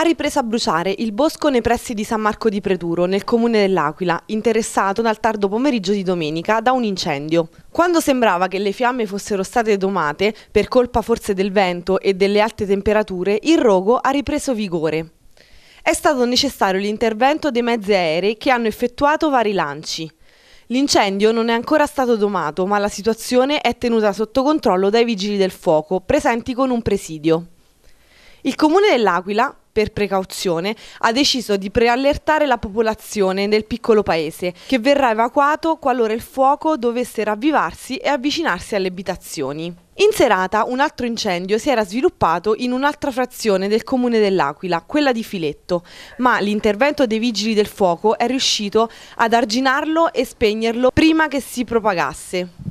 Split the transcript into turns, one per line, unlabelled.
Ha ripreso a bruciare il bosco nei pressi di San Marco di Preturo, nel comune dell'Aquila, interessato dal tardo pomeriggio di domenica da un incendio. Quando sembrava che le fiamme fossero state domate, per colpa forse del vento e delle alte temperature, il rogo ha ripreso vigore. È stato necessario l'intervento dei mezzi aerei che hanno effettuato vari lanci. L'incendio non è ancora stato domato, ma la situazione è tenuta sotto controllo dai vigili del fuoco, presenti con un presidio. Il comune dell'Aquila per precauzione, ha deciso di preallertare la popolazione del piccolo paese, che verrà evacuato qualora il fuoco dovesse ravvivarsi e avvicinarsi alle abitazioni. In serata un altro incendio si era sviluppato in un'altra frazione del comune dell'Aquila, quella di Filetto, ma l'intervento dei vigili del fuoco è riuscito ad arginarlo e spegnerlo prima che si propagasse.